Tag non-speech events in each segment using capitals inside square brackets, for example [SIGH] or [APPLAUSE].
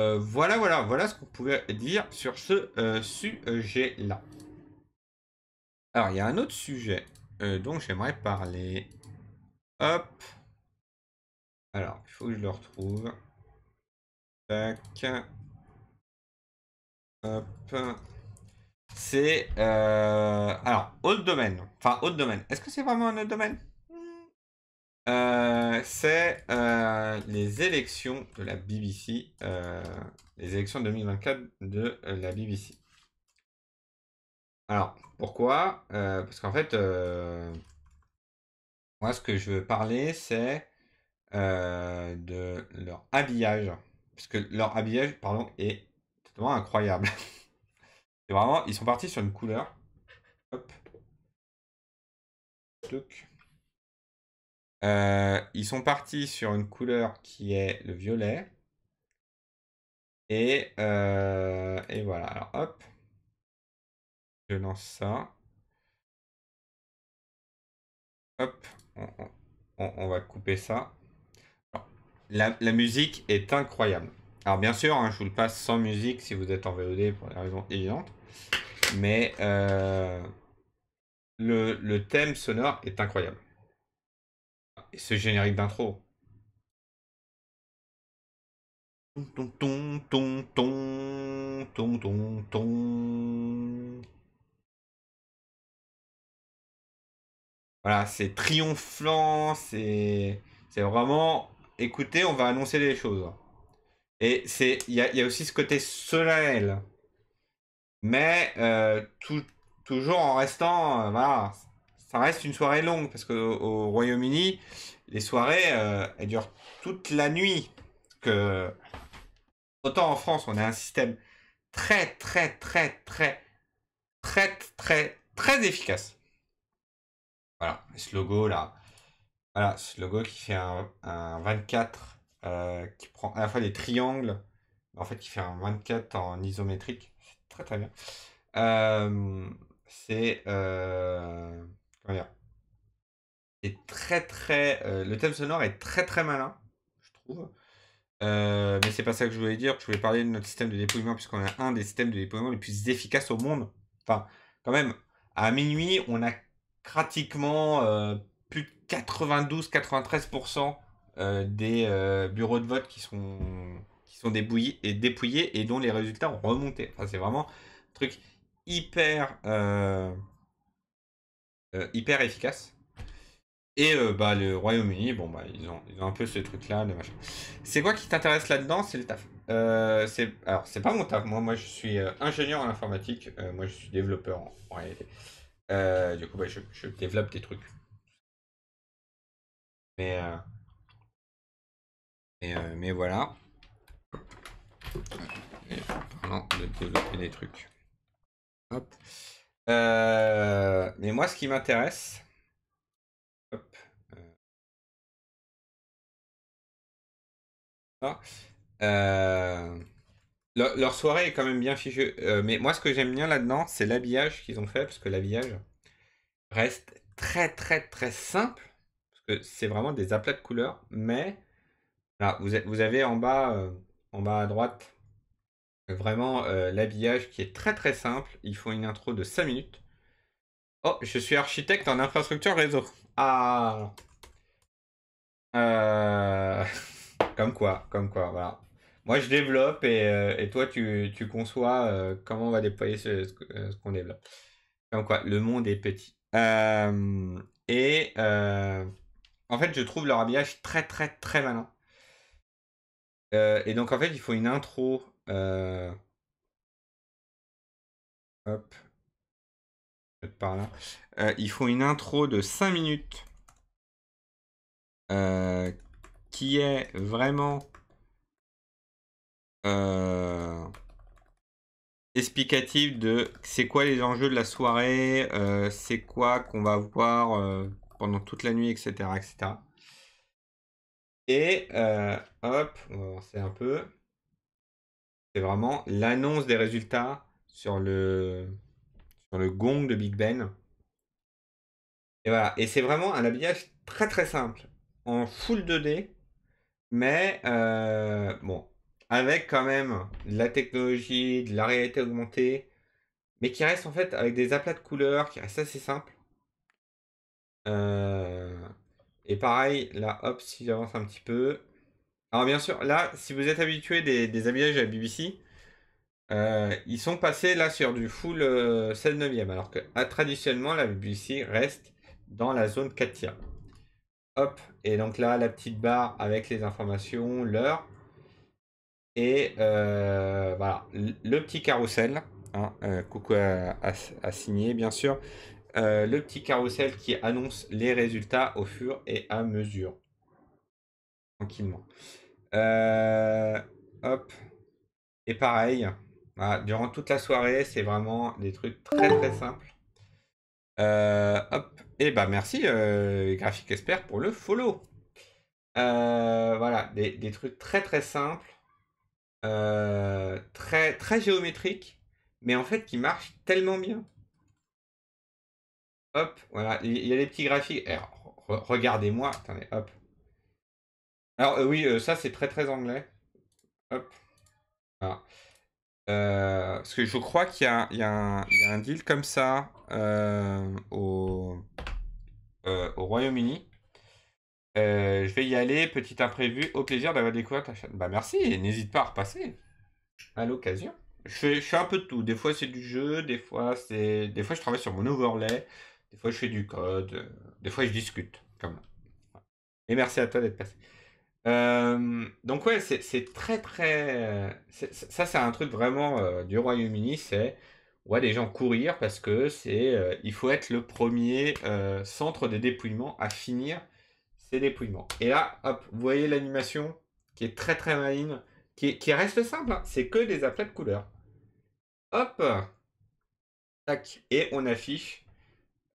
Euh, voilà, voilà, voilà ce qu'on pouvait dire sur ce euh, sujet-là. Alors, il y a un autre sujet euh, dont j'aimerais parler. Hop. Alors, il faut que je le retrouve. Tac. Hop. C'est... alors, autre domaine. Enfin, autre domaine. Est-ce que c'est vraiment un autre domaine euh, c'est euh, les élections de la BBC, euh, les élections 2024 de la BBC. Alors, pourquoi Parce qu'en fait, moi, ce que je veux parler, c'est de leur habillage. Parce que leur habillage, pardon, est totalement incroyable. [LAUGHS] C'est vraiment, ils sont partis sur une couleur. Hop. Euh, ils sont partis sur une couleur qui est le violet. Et, euh, et voilà, alors hop, je lance ça. Hop, on, va couper ça. la, musique est incroyable. Alors bien sûr, hein, je vous le passe sans musique si vous êtes en VOD pour des raisons évidentes. Mais euh, le thème sonore est incroyable ce générique d'intro. Ton ton Voilà, c'est triomphant, c'est c'est vraiment écoutez, on va annoncer les choses. Et c'est il y a, aussi ce côté solennel, mais euh, toujours en restant euh, voilà, reste une soirée longue parce que au Royaume-Uni, les soirées, euh, elles durent toute la nuit. Que autant en France, on a un système très, très, très, très, très, très, très efficace. Voilà, ce logo là. Voilà, ce logo qui fait un, 24, euh, qui prend à la fois des triangles, en fait qui fait un 24 en isométrique. Très très bien. Euh, c'est... Voilà. C'est très très. Euh, le thème sonore est très très malin, je trouve. Euh, mais c'est pas ça que je voulais dire. Je voulais parler de notre système de dépouillement, puisqu'on a un des systèmes de dépouillement les plus efficaces au monde. Enfin, quand même, à minuit, on a pratiquement euh, plus de 92-93% euh, des bureaux de vote qui sont, qui sont dépouillés et, dépouillés et dont les résultats ont remonté. Enfin, c'est vraiment un truc hyper euh, hyper efficace. Et euh, bah, le Royaume-Uni, bon, bah, ils, ont, un peu ce truc-là, C'est quoi qui t'intéresse là-dedans C'est le taf. Euh, c'est alors c'est pas mon taf. Moi, moi je suis ingénieur en informatique. moi, je suis développeur en, réalité. du coup, bah, je, développe des trucs. Mais mais, voilà. de développer des trucs. Euh, mais moi, ce qui m'intéresse. Euh, euh, leur, soirée est quand même bien fichue. mais moi, ce que j'aime bien là-dedans, c'est l'habillage qu'ils ont fait, parce que l'habillage reste très, très, très simple. Parce que c'est vraiment des aplats de couleurs. Mais là, ah, vous, vous avez en bas, en bas à droite Vraiment, euh, l'habillage qui est très très simple. Il faut une intro de 5 minutes. Oh, je suis architecte en infrastructure réseau. Ah euh, [LAUGHS] Comme quoi, comme quoi, voilà. Moi, je développe et, euh, toi, tu, conçois comment on va déployer ce, ce qu'on développe. Comme quoi, le monde est petit. et en fait, je trouve leur habillage très très très malin. et donc, en fait, il faut une intro euh, hop, par là. Euh, il faut une intro de 5 minutes euh, qui est vraiment explicative de c'est quoi les enjeux de la soirée, c'est quoi qu'on va voir pendant toute la nuit, etc. etc. Et hop, on va avancer un peu. C'est vraiment l'annonce des résultats sur le, sur le gong de Big Ben. Et voilà. Et c'est vraiment un habillage très très simple. En full 2D, mais euh, bon, avec quand même la technologie, de la réalité augmentée, mais qui reste en fait avec des aplats de couleurs, qui reste assez simple. Euh, et pareil, là, hop, si j'avance un petit peu, alors bien sûr, là, si vous êtes habitué des, des habillages à la BBC, euh, ils sont passés là sur du full euh, 9 9 alors que ah, traditionnellement la BBC reste dans la zone 4 tiers. Hop, et donc là la petite barre avec les informations, l'heure, et euh, voilà, le petit carrousel, hein, euh, coucou à, à, signer bien sûr, le petit carrousel qui annonce les résultats au fur et à mesure, tranquillement. Euh, hop. Et pareil, durant toute la soirée, c'est vraiment des trucs très très simples. Euh, hop. Et bah merci euh, Graphique Expert pour le follow. voilà, des, trucs très très simples, très très géométriques, mais en fait qui marchent tellement bien. Hop, voilà, il y a des petits graphiques. Regardez-moi, attendez, hop. Alors euh, oui, euh, ça c'est très très anglais. Hop. Ah. Euh, parce que je crois qu'il y, y, a un deal comme ça au, Royaume-Uni. je vais y aller, petit imprévu, au plaisir d'avoir découvert ta chaîne. Bah merci, n'hésite pas à repasser à l'occasion. Je, fais, un peu de tout. Des fois c'est du jeu, des fois c'est, des fois je travaille sur mon overlay, des fois je fais du code, des fois je discute. Comme. Et merci à toi d'être passé. Euh, donc ouais, c'est très très... Euh, ça c'est un truc vraiment euh, du Royaume-Uni, c'est... Ouais, des gens courir parce que c'est... il faut être le premier centre de dépouillement à finir ses dépouillements. Et là, hop, vous voyez l'animation qui est très très maligne, qui, reste simple, hein, c'est que des aplats de couleurs. Hop Tac Et on affiche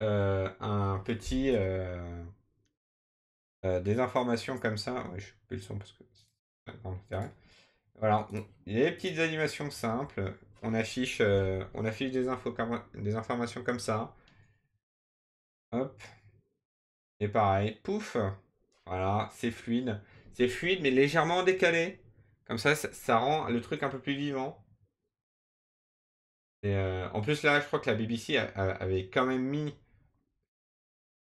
un petit... Euh, des informations comme ça. Ouais, je coupe le son parce que Voilà, les petites animations simples. On affiche, euh, on affiche des, infos des informations comme ça. Hop. Et pareil, pouf. Voilà, c'est fluide. C'est fluide mais légèrement décalé. Comme ça, ça, rend le truc un peu plus vivant. Et euh, en plus, là, je crois que la BBC avait quand même mis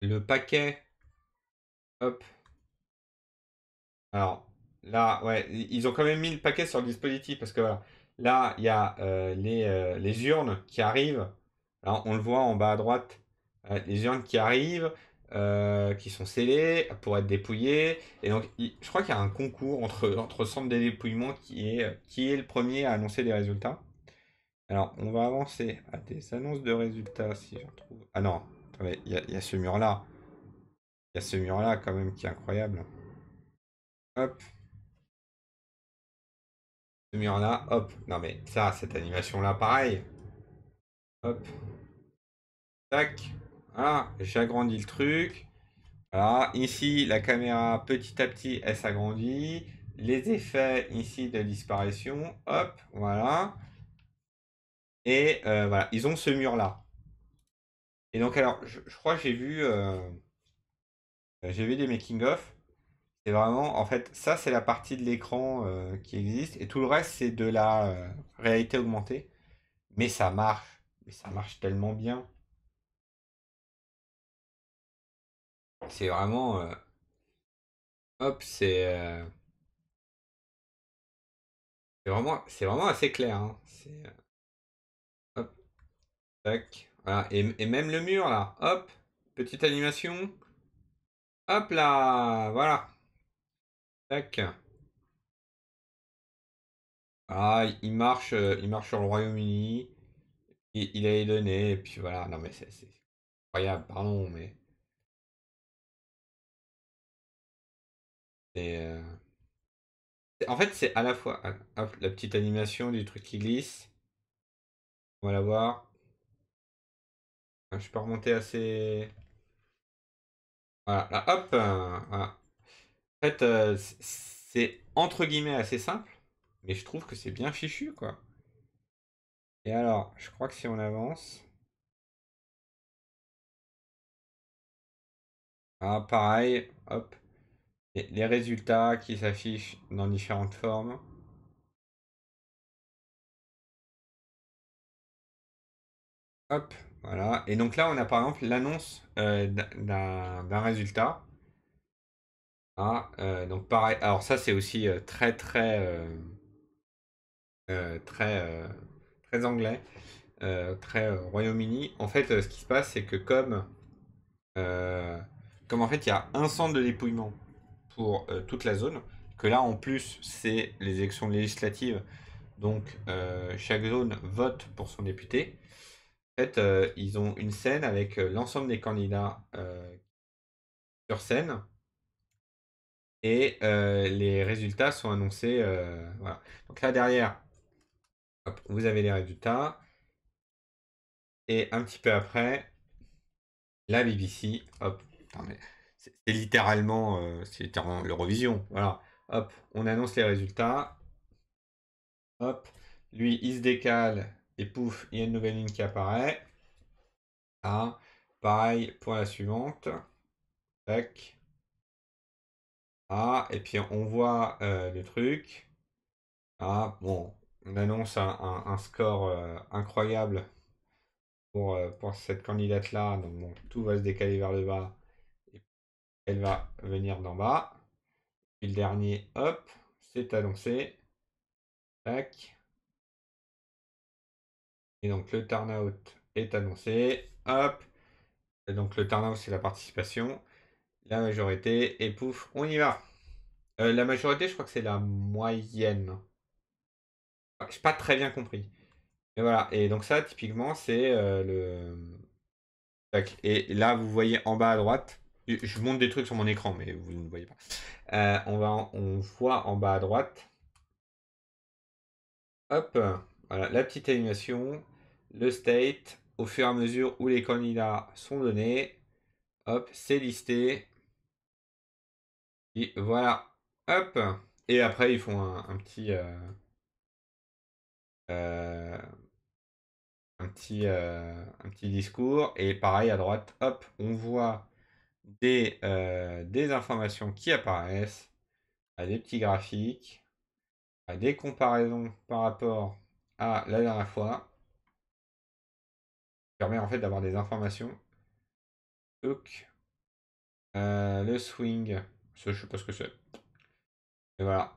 le paquet Hop. Alors, là, ouais, ils ont quand même mis le paquet sur le dispositif parce que là, il y a euh, les, euh, les, urnes qui arrivent. Alors, on le voit en bas à droite, euh, les urnes qui arrivent, qui sont scellées pour être dépouillées. Et donc, je crois qu'il y a un concours entre, entre centre des dépouillements qui est, qui est le premier à annoncer les résultats. Alors, on va avancer à ah, des annonces de résultats si je retrouve. Ah non, il y a ce mur-là a ce mur-là quand même qui est incroyable. Hop. Ce mur-là, hop. Non mais ça, cette animation-là, pareil. Hop. Tac. j'ai ah, j'agrandis le truc. Voilà, ici, la caméra, petit à petit, elle s'agrandit. Les effets, ici, de disparition. Hop, voilà. Et euh, voilà, ils ont ce mur-là. Et donc, alors, je, crois j'ai vu... Euh, euh, j'ai vu des making-of. C'est vraiment, en fait, ça, c'est la partie de l'écran euh, qui existe. Et tout le reste, c'est de la euh, réalité augmentée. Mais ça marche. Mais ça marche tellement bien. C'est vraiment. hop, c'est. c'est vraiment, c'est vraiment assez clair. Hein. hop, tac. et même le mur, là. Hop, petite animation. Hop là, voilà. Tac. Ah, il marche, euh, il marche sur le Royaume-Uni. Il, il a données. et puis voilà. Non mais c'est incroyable, pardon, mais. Et euh, En fait, c'est à la fois ah, la petite animation du truc qui glisse. On va la voir. Ah, je peux remonter assez. Voilà, hop. Euh, en fait, euh, c'est entre guillemets assez simple, mais je trouve que c'est bien fichu, quoi. Et alors, je crois que si on avance... Ah, pareil, hop. les résultats qui s'affichent dans différentes formes. Hop. Voilà. Et donc là, on a par exemple l'annonce euh, d'un résultat. Ah, euh, donc pareil. Alors ça, c'est aussi euh, très très très très anglais, très Royaume-Uni. En fait, ce qui se passe, c'est que comme comme en fait, il y a un centre de dépouillement pour toute la zone, que là en plus, c'est les élections législatives. Donc chaque zone vote pour son député fait, ils ont une scène avec l'ensemble des candidats sur scène. Et les résultats sont annoncés. voilà. Donc là derrière, vous avez les résultats. Et un petit peu après, la BBC. Hop, c'est littéralement, c'est l'Eurovision. Voilà. Hop, on annonce les résultats. Hop, lui, il se décale et pouf, il y a une nouvelle ligne qui apparaît. Ah, pareil pour la suivante. Tac. Ah, et puis on voit euh, le truc. Ah, bon, on annonce un, score euh, incroyable euh, pour, cette candidate-là. Donc, tout va se décaler vers le bas. elle va venir d'en bas. Puis le dernier, hop, c'est annoncé. Tac donc le turnout est annoncé. Hop. donc le turnout, c'est la participation. La majorité. Et pouf, on y va. Euh, la majorité, je crois que c'est la moyenne. Ah, je n'ai pas très bien compris. Et voilà. Et donc ça, typiquement, c'est euh, le... Et là, vous voyez en bas à droite, je monte des trucs sur mon écran, mais vous ne voyez pas. Euh, on, va, on voit en bas à droite. Hop, voilà, la petite animation le state, au fur et à mesure où les candidats sont donnés, c'est listé. Et voilà, hop. Et après, ils font un, petit... un, petit euh, euh, euh, un petit discours. Et pareil, à droite, hop, on voit des, des informations qui apparaissent, à des petits graphiques, à des comparaisons par rapport à la dernière fois permet en fait d'avoir des informations. Euh, le swing, je je sais pas ce que c'est. Et voilà.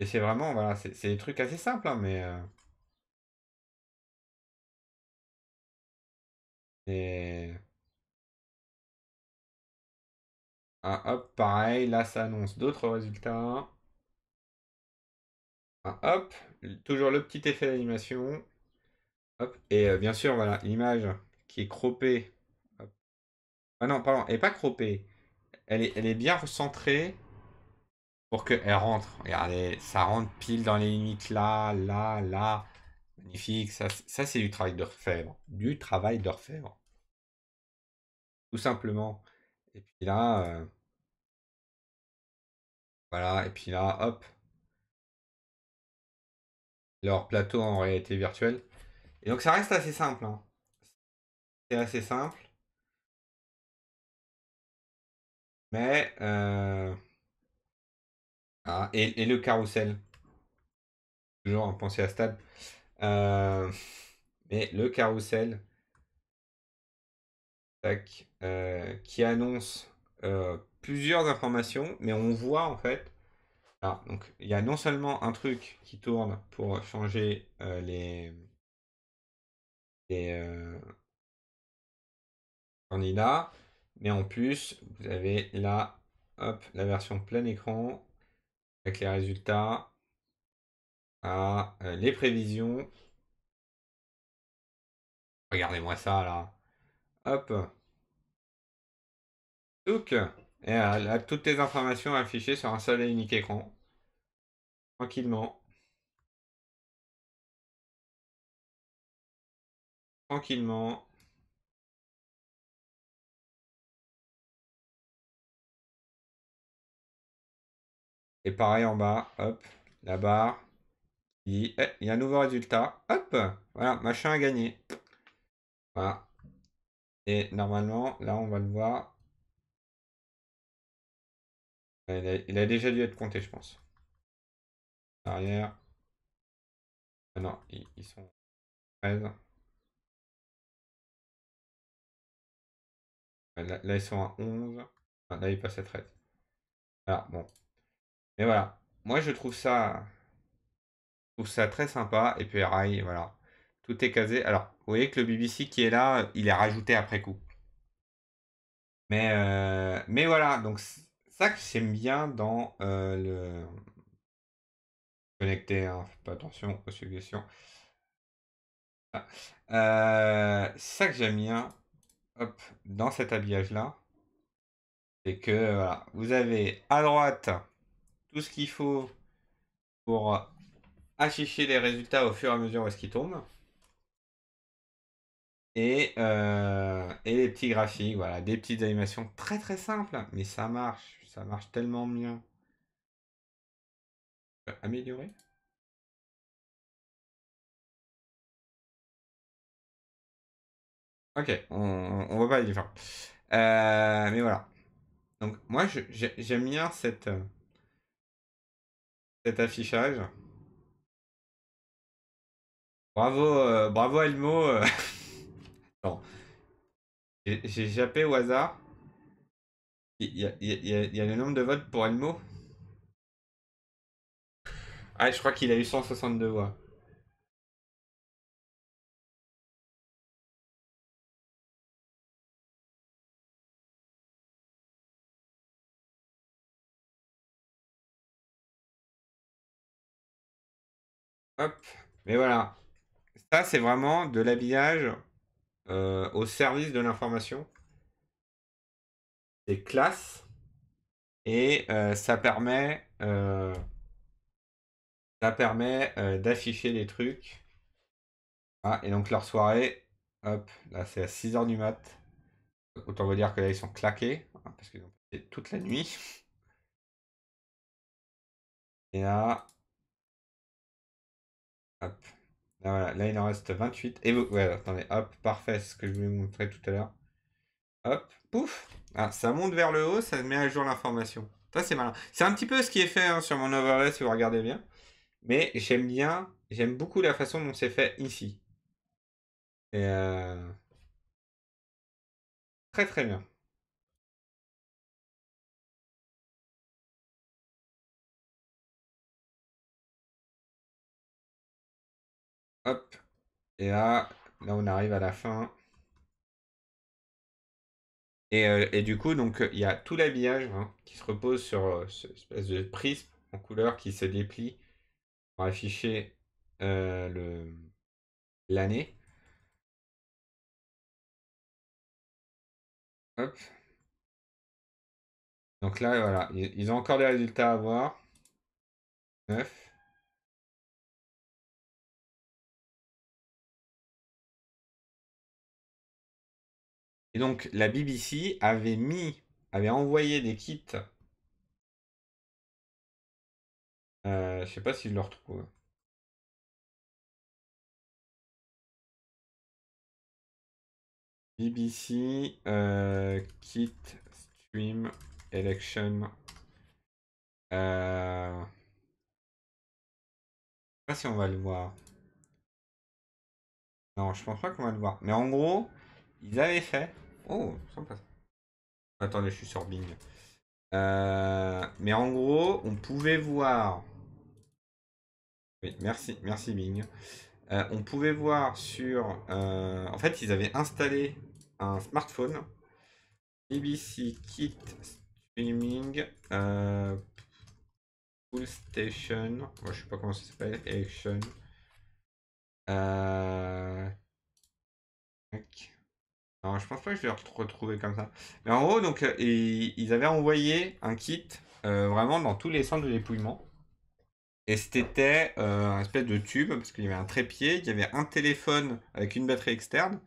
Et c'est vraiment, voilà, c'est des trucs assez simples, hein, mais... Euh, ah, hop, pareil, là ça annonce d'autres résultats. Ah, hop, toujours le petit effet d'animation. Et euh, bien sûr, voilà, l'image qui est croppée. Ah non, pardon, elle n'est pas croppée. Elle est, elle est bien recentrée pour qu'elle rentre. Regardez, ça rentre pile dans les limites là, là, là. Magnifique, ça, ça c'est du travail d'orfèvre. Du travail d'orfèvre. Tout simplement. Et puis là, euh, voilà, et puis là, hop. Leur plateau en réalité virtuelle. Et donc ça reste assez simple. Hein. C'est assez simple. Mais... Euh, ah, et, le carrousel. Toujours en penser à stade. Euh, mais le carrousel... Tac, euh, qui annonce plusieurs informations, mais on voit en fait ah, donc, il y a non seulement un truc qui tourne pour changer les, on est là, Mais en plus, vous avez là, hop, la version plein écran avec les résultats, à, les prévisions. Regardez-moi ça là. Hop. et là, toutes les informations affichées sur un seul et unique écran. Tranquillement. tranquillement Et pareil en bas, hop, la barre. Eh, il, y a un nouveau résultat. Hop, voilà, machin a gagné. Voilà. Et normalement, là, on va le voir. Il a, déjà dû être compté, je pense. Arrière. Ah non, ils, ils sont 13. Là, ils sont à 11. là, ils passent à 13. Ah, bon. Mais voilà. Moi, je trouve ça... Je trouve ça très sympa. Et puis, Rai, voilà. Tout est casé. Alors, vous voyez que le BBC qui est là, il est rajouté après coup. Mais, euh, mais voilà. Donc, ça que j'aime bien dans euh, le... Connecté, hein, pas attention aux suggestions. Ah, euh, ça que j'aime bien dans cet habillage-là, c'est que vous avez à droite tout ce qu'il faut pour afficher les résultats au fur et à mesure où est-ce qu'ils tombent. Et, euh, et, les petits graphiques, voilà, des petites animations très très simples, mais ça marche, ça marche tellement bien. Améliorer Ok, on, on va pas les faire. Euh, mais voilà. Donc moi, j'aime bien cette, euh, cet affichage. Bravo, euh, bravo Elmo. Attends. [LAUGHS] J'ai jappé au hasard. Il y, a, il y, a, le nombre de votes pour Elmo. Ah, je crois qu'il a eu 162 voix. Hop. Mais voilà. Ça, c'est vraiment de l'habillage euh, au service de l'information. C'est classe. Et euh, ça permet, euh, ça permet d'afficher les trucs. Ah, et donc leur soirée, hop, là c'est à 6h du mat. Autant vous dire que là ils sont claqués, hein, parce qu'ils ont passé toute la nuit. Et là, Là, il en reste 28. Et vous... attendez, hop, parfait, ce que je voulais vous montrer tout à l'heure. Hop, pouf. Ah, ça monte vers le haut, ça met à jour l'information. Ça, c'est malin. C'est un petit peu ce qui est fait hein, sur mon overlay, si vous regardez bien. Mais j'aime bien, j'aime beaucoup la façon dont c'est fait ici. Et euh, Très très bien. Et là, là on arrive à la fin. Et, euh, du coup, donc il y a tout l'habillage hein, qui se repose sur euh, ce espèce de prisme en couleur qui se déplie pour afficher euh, l'année. Hop. Donc là, voilà, ils ont encore des résultats à voir. 9. Et donc la BBC avait mis, avait envoyé des kits. Euh, je sais pas si je le retrouve. BBC euh, kit stream election. Euh, je ne sais pas si on va le voir. Non, je pense pas qu'on va le voir. Mais en gros, ils avaient fait Oh, ça passe. Attendez, je suis sur Bing. Euh, mais en gros, on pouvait voir. Oui, merci, merci Bing. Euh, on pouvait voir sur. Euh, en fait, ils avaient installé un smartphone. BBC Kit Streaming euh, Pool Station. Moi, je sais pas comment ça s'appelle. Action je pense pas que je vais retrouver comme ça. Mais en haut donc, euh, ils, avaient envoyé un kit euh, vraiment dans tous les centres de dépouillement. Et c'était euh, un espèce de tube, parce qu'il y avait un trépied, il y avait un téléphone avec une batterie externe.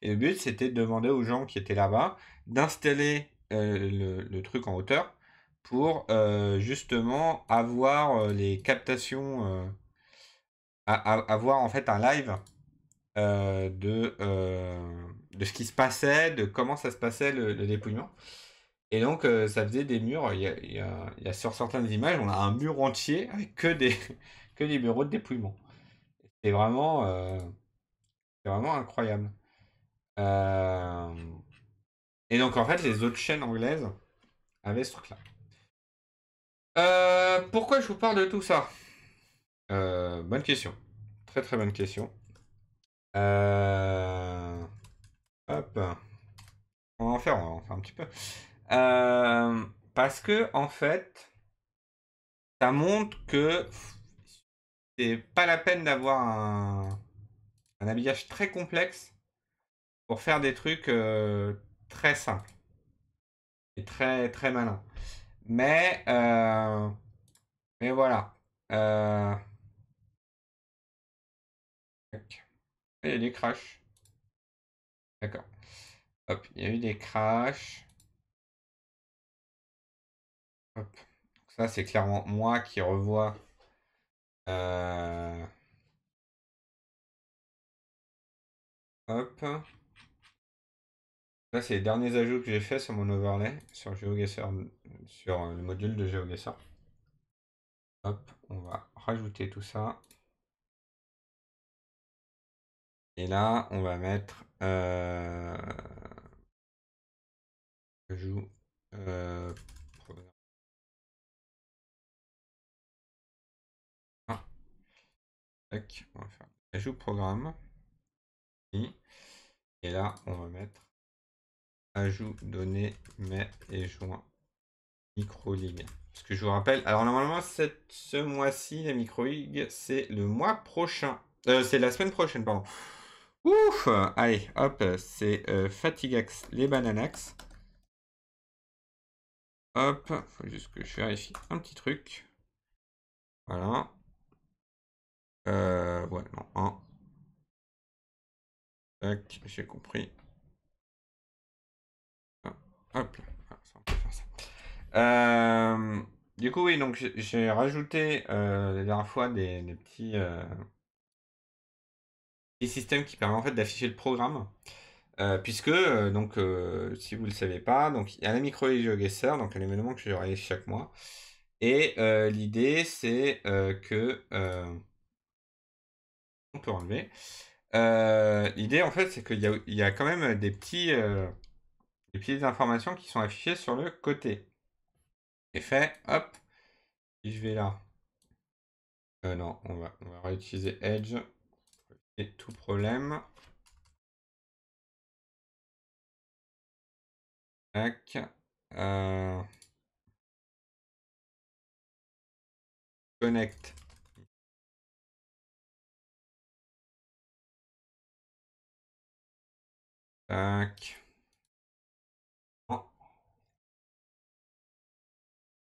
Et le but, c'était de demander aux gens qui étaient là-bas d'installer le, truc en hauteur pour justement avoir les captations, avoir en fait un live de de ce qui se passait, de comment ça se passait le, dépouillement. Et donc, euh, ça faisait des murs. Il y, a, sur certaines images, on a un mur entier avec que des, [LAUGHS] que bureaux de dépouillement. C'est vraiment, euh, vraiment incroyable. Euh, et donc, en fait, les autres chaînes anglaises avaient ce truc-là. pourquoi je vous parle de tout ça Bonne question. Très très bonne question. Euh on va en faire, un petit peu. Euh, parce que, en fait, ça montre que c'est pas la peine d'avoir un, habillage très complexe pour faire des trucs euh, très simples et très très malins. Mais voilà euh, mais voilà. a Et crashs. D'accord. il y a eu des crashs. Ça, c'est clairement moi qui revois. Euh, hop. Là, c'est les derniers ajouts que j'ai fait sur mon overlay, sur sur le module de GeoGuessr. Hop, on va rajouter tout ça. Et là, on va mettre. ajout euh, euh, ah. programme. Et là, on va mettre ajout données mai et juin micro ligue. Parce que je vous rappelle, alors normalement, cette, ce mois-ci, la micro ligue, c'est le mois prochain. Euh, c'est la semaine prochaine, pardon. Ouf Allez, hop, c'est euh, Fatigax, les Bananax. Hop, il faut juste que je vérifie un petit truc. Voilà. Voilà, euh, non, hein. Tac, j'ai compris. Ah, hop, hop ah, Ça, on peut faire ça. Euh, du coup, oui, donc j'ai rajouté la dernière fois des petits système qui permet en fait d'afficher le programme. Euh, puisque, euh, donc, euh, si vous ne le savez pas, donc, il y a la micro donc un événement que je chaque mois. Et l'idée, c'est que. on peut enlever. l'idée, en fait, c'est qu'il y, a quand même des, petits, des petites informations qui sont affichées sur le côté. Effet, hop, je vais là. non, on va, on va réutiliser Edge. Et tout problème. Tac. Euh. Connect. Tac.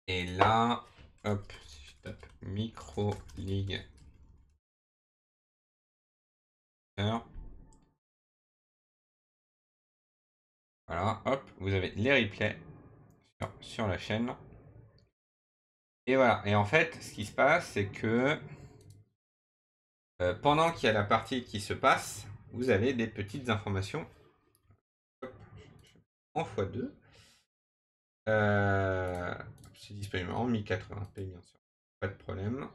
Et là, hop, je tape micro ligue voilà, hop, vous avez les replays sur, la chaîne. Et voilà, et en fait, ce qui se passe, c'est que euh, pendant qu'il y a la partie qui se passe, vous avez des petites informations. en x2. Euh, c'est disponible en 1080p, bien sûr. Pas de problème.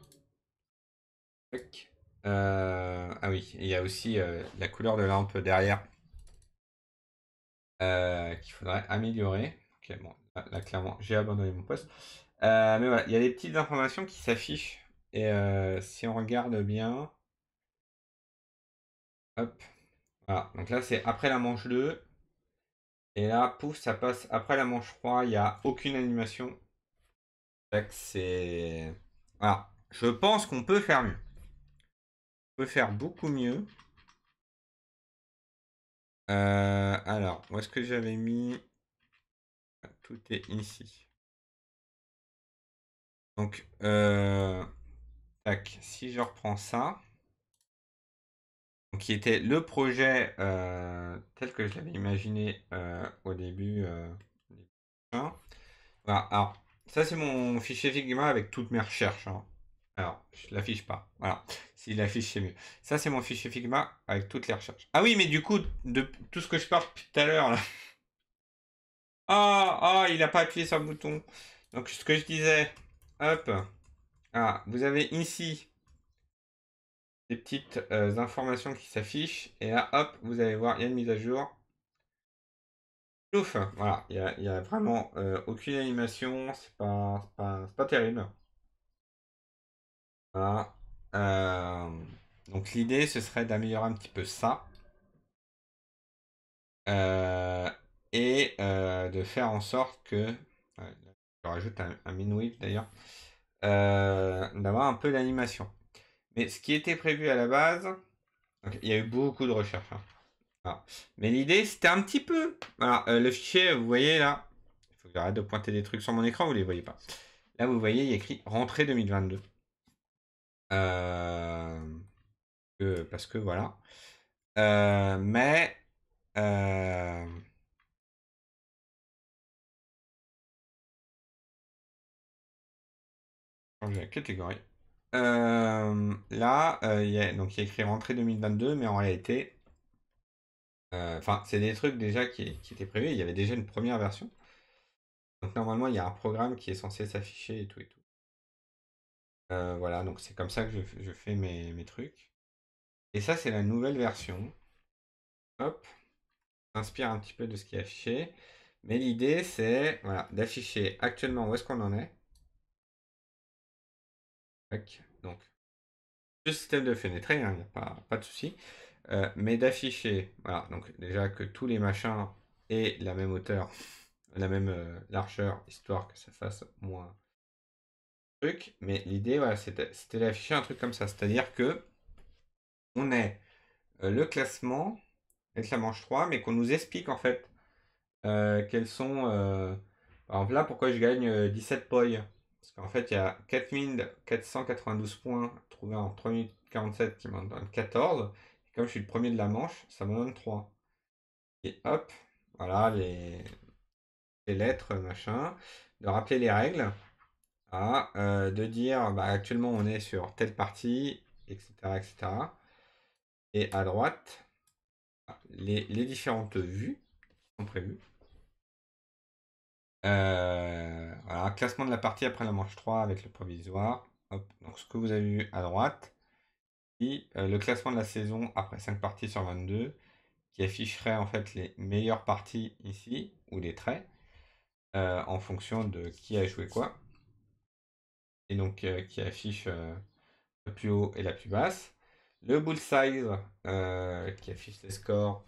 Euh, ah oui, il y a aussi euh, la couleur de lampe derrière euh, qu'il faudrait améliorer. Ok, bon, là, clairement, j'ai abandonné mon poste. mais voilà, il y a des petites informations qui s'affichent. Et si on regarde bien. Hop. Voilà, donc là c'est après la manche 2. Et là, pouf, ça passe après la manche 3, il n'y a aucune animation. C'est. Voilà. Je pense qu'on peut faire mieux peut faire beaucoup mieux. Euh, alors, où est-ce que j'avais mis ah, Tout est ici. Donc, euh, si je reprends ça, donc, qui était le projet euh, tel que je l'avais imaginé au début. Voilà. Alors, ça c'est mon fichier Figma avec toutes mes recherches. Hein. Alors, je ne l'affiche pas. Voilà. S'il l'affiche, c'est mieux. Ça, c'est mon fichier Figma avec toutes les recherches. Ah oui, mais du coup, de tout ce que je parle tout à l'heure, là. Ah, ah, il n'a pas appuyé sur le bouton. Donc, ce que je disais, hop. Ah, vous avez ici des petites euh, informations qui s'affichent. Et là, hop, vous allez voir, il y a une mise à jour. Ouf, voilà, il n'y a, vraiment euh, aucune animation, c'est pas, pas, pas terrible. Euh, donc l'idée, ce serait d'améliorer un petit peu ça. Euh, et euh, de faire en sorte que... Je rajoute un, un min-wave d'ailleurs. D'avoir un peu d'animation. Mais ce qui était prévu à la base... il y a eu beaucoup de recherches. Hein. Mais l'idée, c'était un petit peu... le fichier, vous voyez là... Il faut que j'arrête de pointer des trucs sur mon écran, vous les voyez pas. Là, vous voyez, il y écrit rentrée 2022 parce que voilà. mais euh, la catégorie. là, il y a, donc il y écrit rentrée 2022, mais en réalité, enfin, c'est des trucs déjà qui, qui, étaient prévus. Il y avait déjà une première version. Donc normalement, il y a un programme qui est censé s'afficher et tout et tout. Euh, voilà, donc c'est comme ça que je, fais mes, trucs. Et ça, c'est la nouvelle version. Hop, inspire un petit peu de ce qui est affiché. Mais l'idée, c'est d'afficher actuellement où est-ce qu'on en est. Donc, le système de fenêtre, il hein, n'y a pas, de souci. Euh, mais d'afficher, voilà, donc déjà que tous les machins aient la même hauteur, [LAUGHS] la même euh, largeur, histoire que ça fasse moins mais l'idée, voilà, c'était d'afficher un truc comme ça. C'est-à-dire que on est euh, le classement, avec la manche 3, mais qu'on nous explique en fait euh, quels sont. Euh, là, pourquoi je gagne 17 euh, poils Parce qu'en fait, il y a 4492 points trouvés en 3 minutes 47 qui m'en donne 14. comme je suis le premier de la manche, ça m'en donne 3. Et hop, voilà les lettres, machin. De rappeler les règles. Euh, de dire bah, actuellement on est sur telle partie, etc. etc. Et à droite, les, différentes vues sont prévues. Euh, classement de la partie après la manche 3 avec le provisoire. donc ce que vous avez vu à droite. et euh, le classement de la saison après 5 parties sur 22 qui afficherait en fait les meilleures parties ici ou les traits en fonction de qui a joué quoi et donc qui affiche la plus haut et la plus basse. Le bull size qui affiche les scores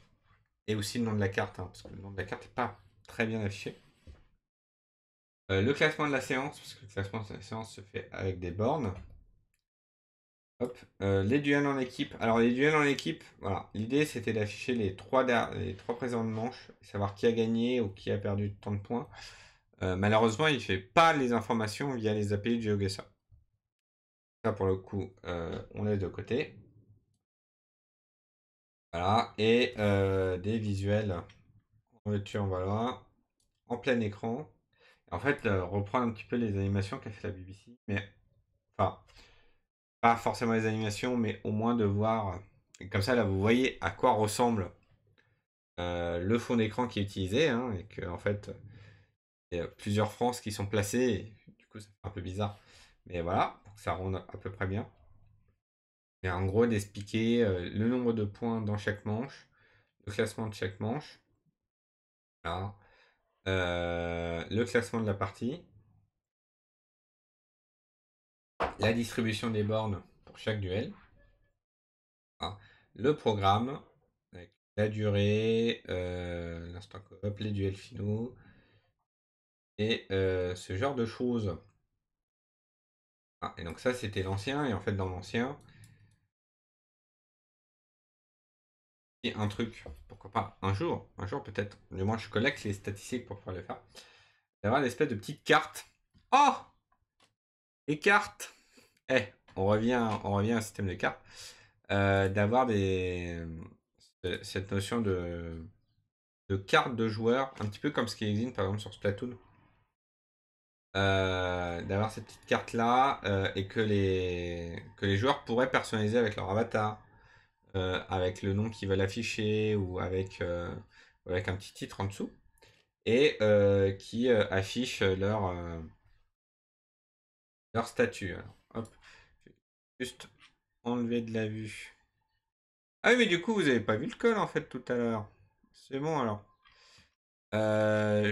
et aussi le nom de la carte, hein, parce que le nom de la carte n'est pas très bien affiché. le classement de la séance, parce que le classement de la séance se fait avec des bornes. les duels en équipe. Alors les duels en équipe, L'idée c'était d'afficher les trois, les trois présents de manche, savoir qui a gagné ou qui a perdu tant de points. Euh, malheureusement, il ne fait pas les informations via les API de GeoGuessr. Ça, pour le coup, euh, on laisse de côté. Voilà. Et euh, des visuels en voiture, voilà. En plein écran. En fait, reprendre un petit peu les animations qu'a fait la BBC. Mais, enfin, pas forcément les animations, mais au moins de voir. Comme ça, là, vous voyez à quoi ressemble le fond d'écran qui est utilisé. Hein, et que, en fait et plusieurs France qui sont placées. du coup, ça un peu bizarre. Mais voilà, ça ronde à peu près bien. Et en gros, d'expliquer euh, le nombre de points dans chaque manche, le classement de chaque manche, euh, le classement de la partie, la distribution des bornes pour chaque duel, hein. le programme, la durée, euh, l'instant que les duels finaux, et euh, ce genre de choses. Ah, et donc ça, c'était l'ancien. Et en fait, dans l'ancien, Et un truc. Pourquoi pas un jour, un jour peut-être. Du moins, je collecte les statistiques pour pouvoir le faire. D'avoir une espèce de petite carte. Oh Les cartes Eh, on revient, on revient à un système de cartes. Euh, d'avoir des cette notion de, de carte de joueur, un petit peu comme ce qui existe par exemple sur Splatoon. Euh, d'avoir cette petite carte là euh, et que les, que les joueurs pourraient personnaliser avec leur avatar, euh, avec le nom qu'ils veulent afficher ou avec, avec un petit titre en dessous et qui affiche leur, leur statut. juste enlever de la vue. Ah oui, mais du coup, vous n'avez pas vu le col en fait tout à l'heure. C'est bon alors.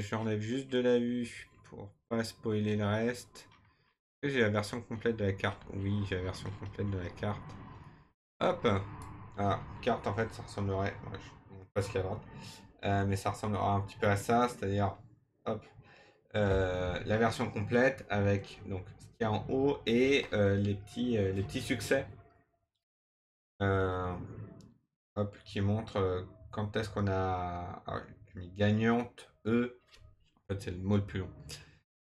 J'enlève juste de la vue pas spoiler le reste. j'ai la version complète de la carte Oui, j'ai la version complète de la carte. Hop Ah, carte en fait, ça ressemblerait... je ne pas ce qu'il y a euh, mais ça ressemblera un petit peu à ça, c'est-à-dire... Hop euh, la version complète avec donc ce qu'il y a en haut et euh, les petits les petits succès hop, qui montre quand est-ce qu'on a ah, gagnante E en fait c'est le mot le plus long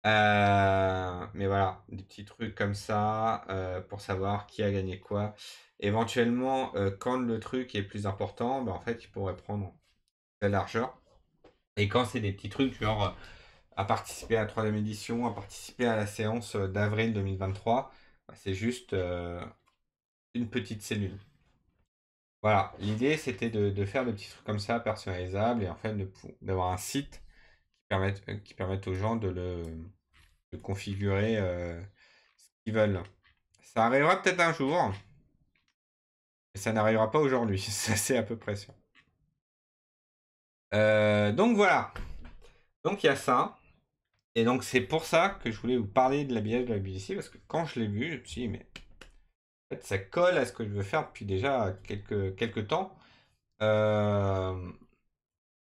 euh, mais voilà, des petits trucs comme ça euh, pour savoir qui a gagné quoi. Éventuellement, euh, quand le truc est plus important, ben en fait, il pourrait prendre la largeur. Et quand c'est des petits trucs, genre à participer à la troisième édition, à participer à la séance d'avril 2023, ben, c'est juste une petite cellule. Voilà, l'idée c'était de, faire des petits trucs comme ça personnalisables et en fait d'avoir un site euh, qui permettent aux gens de le configurer euh, ce qu'ils veulent. Ça arrivera peut-être un jour. Mais ça n'arrivera pas aujourd'hui, [LAUGHS] ça c'est à peu près sûr. Euh, donc voilà. Donc il y a ça. Et donc c'est pour ça que je voulais vous parler de l'habillage de la BGC, parce que quand je l'ai vu, je me suis dit, mais fait ça colle à ce que je veux faire depuis déjà quelques, quelques temps.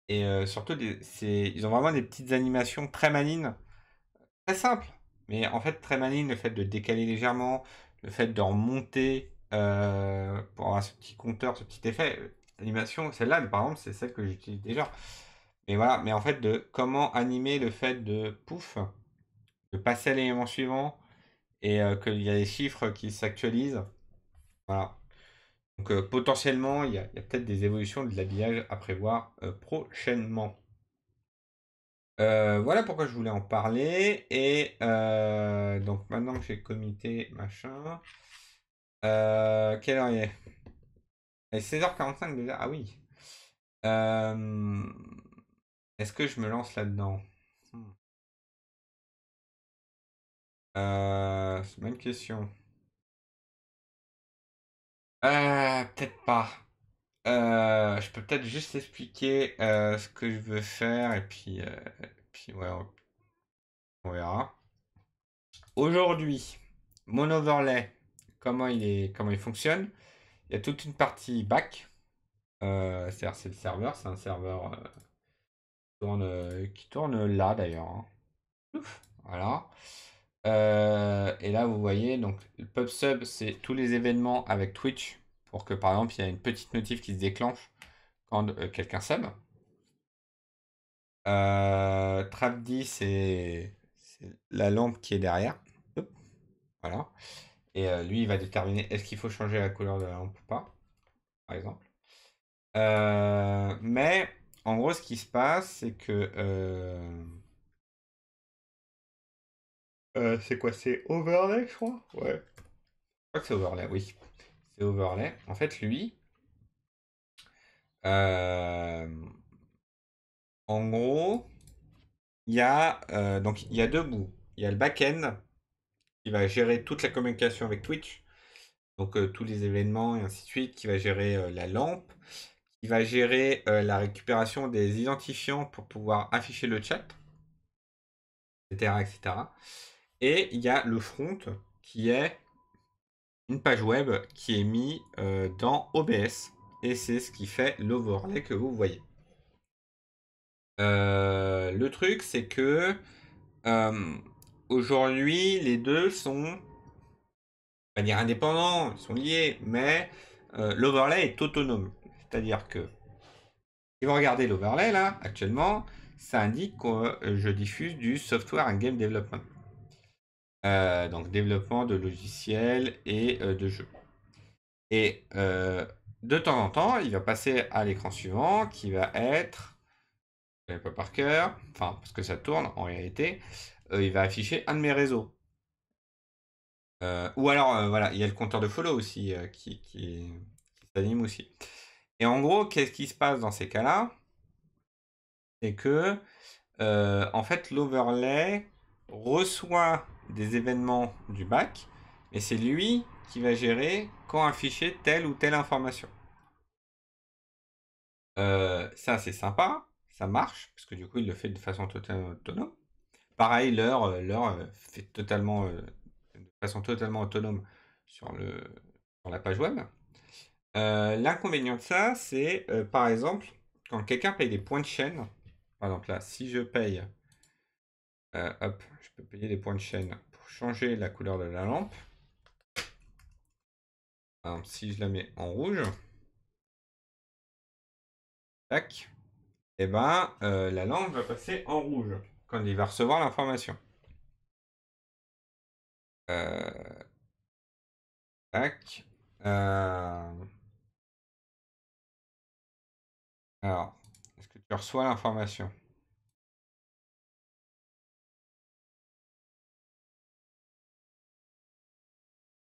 Et euh, surtout, ils ont vraiment des petites animations très malines, très simples, mais en fait très malines. Le fait de décaler légèrement, le fait de remonter euh, pour avoir ce petit compteur, ce petit effet. L'animation, euh, celle-là, par exemple, c'est celle que j'utilise déjà. Mais voilà, mais en fait, de comment animer le fait de pouf, de passer à l'élément suivant et qu'il y a des chiffres qui s'actualisent. Voilà. Donc euh, potentiellement, il y a, peut-être des évolutions de l'habillage à prévoir euh, prochainement. Euh, voilà pourquoi je voulais en parler. Et donc maintenant que j'ai comité machin, quelle heure est Et 16h45 déjà. Ah oui. Est-ce que je me lance là-dedans hmm. C'est bonne question. Euh, peut-être pas. Euh, je peux peut-être juste expliquer, euh, ce que je veux faire et puis, puis on verra. Aujourd'hui, mon overlay, comment il est comment il fonctionne? Il y a toute une partie back, c'est-à-dire c'est le serveur, c'est un serveur, qui tourne, là d'ailleurs, hein. Ouf, voilà. Euh, et là, vous voyez, donc pub le sub, c'est tous les événements avec Twitch pour que par exemple, il y a une petite notif qui se déclenche quand euh, quelqu'un sub. Euh, c'est la lampe qui est derrière. Voilà. Et euh, lui, il va déterminer est-ce qu'il faut changer la couleur de la lampe ou pas, par exemple. mais en gros, ce qui se passe, c'est que euh, c'est quoi C'est Overlay, je crois Ouais. Je crois que c'est Overlay, oui. C'est Overlay. En fait, lui. Euh, en gros, il y, a, euh, donc, il y a deux bouts. Il y a le back-end qui va gérer toute la communication avec Twitch. Donc tous les événements et ainsi de suite, qui va gérer la lampe, qui va gérer la récupération des identifiants pour pouvoir afficher le chat, etc. etc. Et il y a le front qui est une page web qui est mise euh, dans OBS. Et c'est ce qui fait l'overlay que vous voyez. Euh, le truc, c'est que euh, aujourd'hui, les deux sont, indépendants, ils sont liés, mais l'overlay est autonome. C'est-à-dire que si vous regardez l'overlay là, actuellement, ça indique que je diffuse du software and game development. Euh, donc développement de logiciels et euh, de jeux. Et euh, de temps en temps, il va passer à l'écran suivant qui va être, je ne par cœur, enfin parce que ça tourne en réalité, il va afficher un de mes réseaux. ou alors, voilà, il y a le compteur de follow aussi qui, qui s'anime aussi. Et en gros, qu'est-ce qui se passe dans ces cas-là C'est que, en fait, l'overlay reçoit des événements du bac, et c'est lui qui va gérer quand afficher telle ou telle information. ça, euh, c'est sympa, ça marche, parce que du coup, il le fait de façon totalement autonome. Pareil, l'heure, euh, l'heure euh, fait totalement, de façon totalement autonome sur, le, sur la page web. L'inconvénient de ça, c'est par exemple, quand quelqu'un paye des points de chaîne, par exemple là, si je paye, hop, peux payer des points de chaîne pour changer la couleur de la lampe. Hein, si je la mets en rouge, tac, et eh ben euh, la lampe va passer en rouge quand il va recevoir l'information. Euh, tac. Euh, alors, est-ce que tu reçois l'information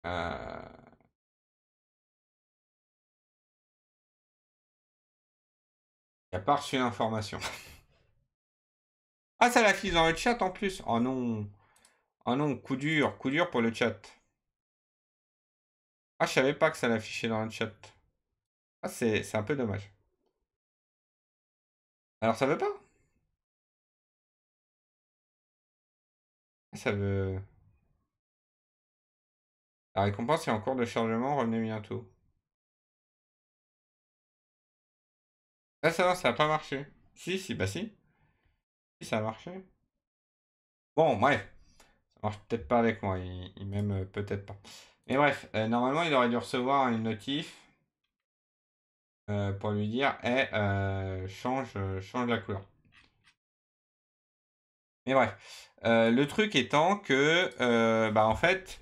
euh Il n'a pas reçu l'information. ah, ça l'affiche dans le chat en plus. Oh non. Oh non, coup dur, coup dur pour le chat. Ah, je savais pas que ça l'affichait dans le chat. Ah, c'est un peu dommage. Alors, ça veut pas ah, Ça veut... La récompense est en cours de chargement, revenez bientôt. Ah ça va, ça n'a pas marché. Si, si, bah si. Si, ça a marché. Bon, bref. Ça marche peut-être pas avec moi, il, m'aime euh, peut-être pas. Mais bref, euh, normalement, il aurait dû recevoir une notif euh, pour lui dire « Eh, change, change la couleur ». Mais bref, le truc étant que, bah en fait,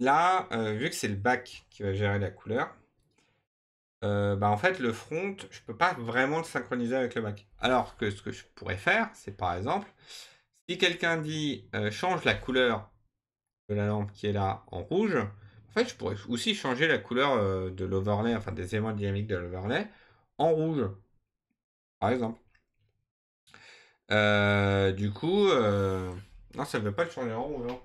Là, euh, vu que c'est le bac qui va gérer la couleur, euh, bah en fait, le front, je ne peux pas vraiment le synchroniser avec le bac. Alors que ce que je pourrais faire, c'est par exemple, si quelqu'un dit euh, change la couleur de la lampe qui est là en rouge, en fait, je pourrais aussi changer la couleur de l'overlay, enfin des éléments dynamiques de l'overlay, en rouge, par exemple. du coup, non, ça ne veut pas le changer en rouge. Hein.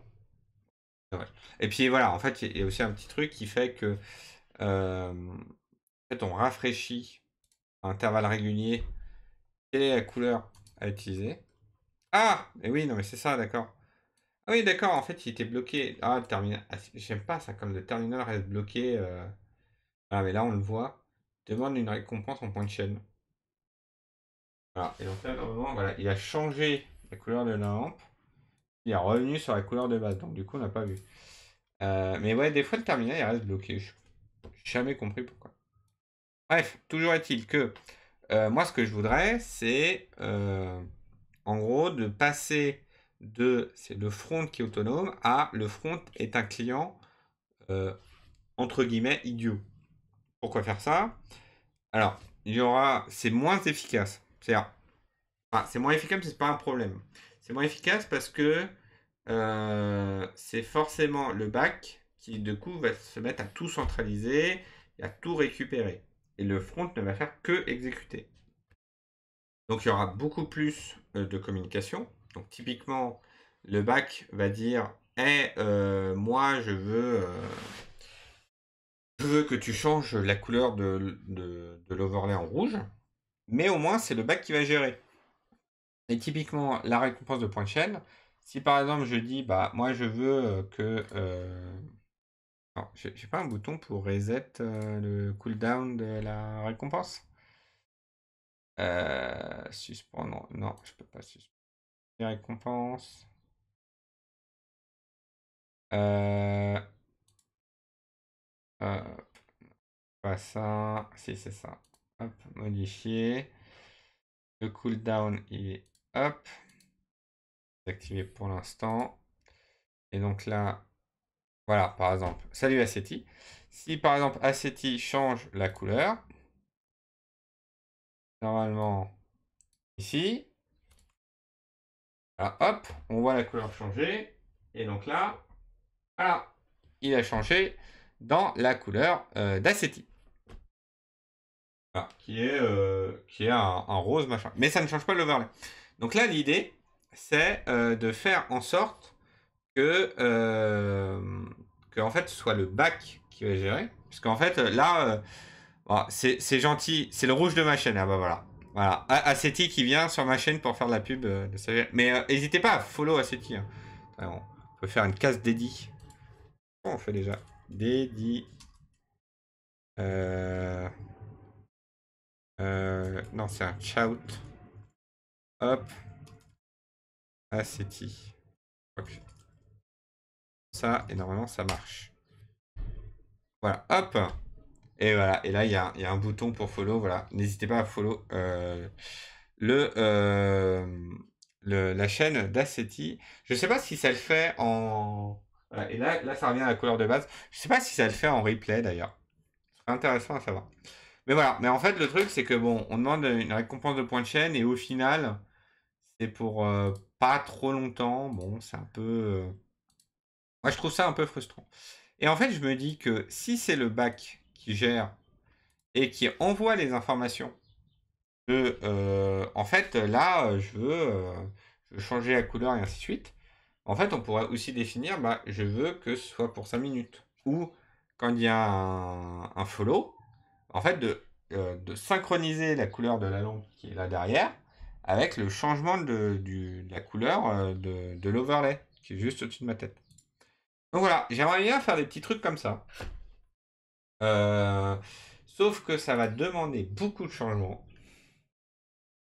Et puis voilà, en fait, il y a aussi un petit truc qui fait que euh, en fait, on rafraîchit à intervalles réguliers quelle est la couleur à utiliser. Ah Et eh oui, non mais c'est ça, d'accord. Ah oui, d'accord, en fait, il était bloqué. Ah, le terminal. Ah, j'aime pas ça, comme le terminal reste bloqué. Euh. Ah, mais là, on le voit. Demande une récompense en point de chaîne. Voilà, et voilà, il a changé la couleur de la lampe. Il est revenu sur la couleur de base, donc du coup, on n'a pas vu. Euh, mais ouais, des fois, le terminal, il reste bloqué. Je n'ai jamais compris pourquoi. Bref, toujours est-il que euh, moi, ce que je voudrais, c'est euh, en gros de passer de c'est le front qui est autonome à le front est un client entre guillemets idiot. Pourquoi faire ça Alors, il y aura, c'est moins efficace. C'est-à-dire, c'est moins efficace, c'est pas un problème. C'est moins efficace parce que euh, c'est forcément le bac qui, de coup, va se mettre à tout centraliser et à tout récupérer. Et le front ne va faire que exécuter. Donc il y aura beaucoup plus euh, de communication. Donc typiquement, le bac va dire Eh, euh, moi je veux, que tu changes la couleur de, de l'overlay en rouge. Mais au moins c'est le bac qui va gérer. Et typiquement, la récompense de point de chaîne, si par exemple je dis, bah moi je veux euh, que... Euh... j'ai pas un bouton pour reset euh, le cooldown de la récompense euh, Suspendre, non, je peux pas suspendre. Les récompenses. Euh, pas ça. Si, c'est ça. Hop, modifier. Le cooldown, il est Hop. Activé pour l'instant. Et donc là, voilà, par exemple, salut Assetti. Si par exemple Assetti change la couleur, normalement ici, hop, on voit la couleur changer. Et donc là, voilà, il a changé dans la couleur euh, qui est, euh, qui est un, rose machin. Mais ça ne change pas le l'overlay. Donc là, l'idée, c'est euh, de faire en sorte euh, que, en fait, ce soit le bac qui va gérer. Parce qu'en fait, euh, là, c'est gentil. C'est le rouge de ma chaîne. Ah bah voilà. Voilà. Aceti qui vient sur ma chaîne pour faire de la pub. Mais n'hésitez pas à follow Aceti. Hein. on peut faire une case dédi. on fait déjà Dédié. non, c'est un shout. Hop. Asseti, ah, Ça, et normalement, ça marche. Voilà, hop. Et voilà, et là, il y a, un bouton pour follow. Voilà, n'hésitez pas à follow euh, euh, le, la chaîne d'Assetti. Je ne sais pas si ça le fait en. et là, là, ça revient à la couleur de base. Je sais pas si ça le fait en replay d'ailleurs. c'est Intéressant à savoir. Mais voilà, mais en fait, le truc, c'est que bon, on demande une récompense de points de chaîne et au final, c'est pour euh, pas trop longtemps. Bon, c'est un peu. Moi, euh, je trouve ça un peu frustrant. Et en fait, je me dis que si c'est le bac qui gère et qui envoie les informations, de, euh, en fait, là, je veux, changer la couleur et ainsi de suite. En fait, on pourrait aussi définir, bah, je veux que ce soit pour 5 minutes. Ou quand il y a un, follow, en fait, de, synchroniser la couleur de la langue qui est là derrière avec le changement de, la couleur euh, de, l'overlay qui est juste au-dessus de ma tête. Donc voilà, j'aimerais bien faire des petits trucs comme ça. Euh, sauf que ça va demander beaucoup de changements.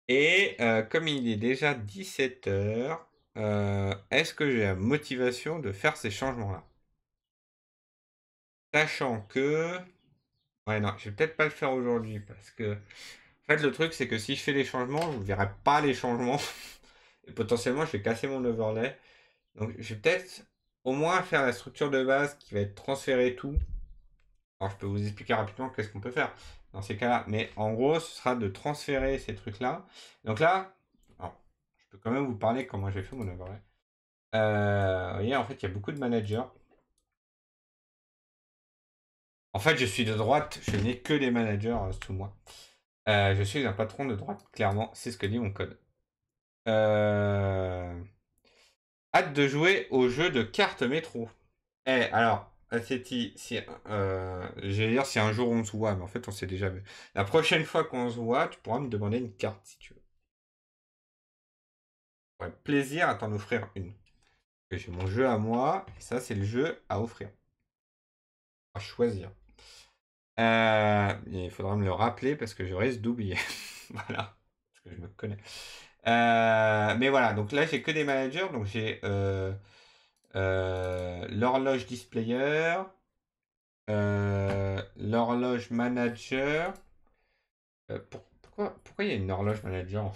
Et euh, comme il est déjà 17h, est-ce que j'ai la motivation de faire ces changements-là Sachant que... Ouais, non, je vais peut-être pas le faire aujourd'hui parce que en fait, le truc, c'est que si je fais les changements, je ne verrai pas les changements. [LAUGHS] Et potentiellement, je vais casser mon overlay. Donc, je vais peut-être au moins faire la structure de base qui va être transférée tout. Alors, je peux vous expliquer rapidement qu'est-ce qu'on peut faire dans ces cas-là. Mais en gros, ce sera de transférer ces trucs-là. Donc là, je peux quand même vous parler comment j'ai fait mon overlay. Euh, vous voyez, en fait, il y a beaucoup de managers. En fait, je suis de droite, je n'ai que des managers euh, sous moi. Euh, je suis un patron de droite, clairement, c'est ce que dit mon code. Euh, hâte de jouer au jeu de cartes métro. Eh, alors, c'est si, euh, j'allais dire si un jour on se voit, mais en fait on s'est déjà vu. La prochaine fois qu'on se voit, tu pourras me demander une carte si tu veux. Ouais, plaisir à t'en offrir une. J'ai mon jeu à moi, et ça c'est le jeu à offrir. À choisir. Euh, il faudra me le rappeler parce que je risque d'oublier. [LAUGHS] voilà, parce que je me connais. Euh, mais voilà, donc là j'ai que des managers. Donc j'ai euh, l'horloge displayer, l'horloge manager. pourquoi, pourquoi il y a une horloge manager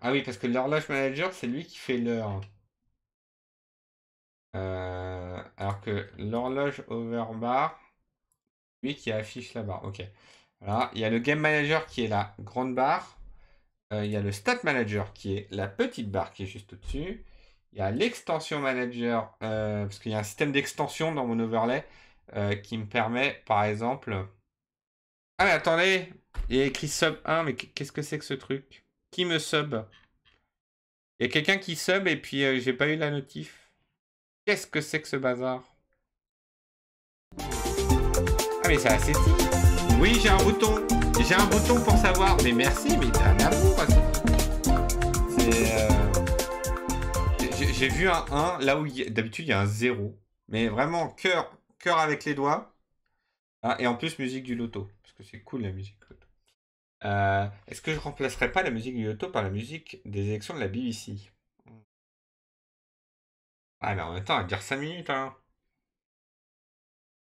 Ah oui, parce que l'horloge manager c'est lui qui fait l'heure. Euh, alors que l'horloge overbar, lui qui affiche la barre. Ok. Voilà. Il y a le game manager qui est la grande barre. Euh, il y a le stat manager qui est la petite barre qui est juste au-dessus. Il y a l'extension manager, euh, parce qu'il y a un système d'extension dans mon overlay qui me permet, par exemple. Ah, mais attendez Il y a écrit sub 1, mais qu'est-ce que c'est que ce truc Qui me sub Il y a quelqu'un qui sub et puis j'ai pas eu la notif. Qu'est-ce que c'est que ce bazar Ah mais c'est assez Oui, j'ai un bouton J'ai un bouton pour savoir Mais merci, mais t'as un amour C'est... Euh... J'ai vu un 1, là où d'habitude il y a un 0. Mais vraiment, cœur, cœur avec les doigts. Ah, et en plus, musique du loto. Parce que c'est cool la musique loto. Euh, est-ce que je remplacerai pas la musique du loto par la musique des élections de la BBC ah, mais en même temps, dire 5 minutes, hein.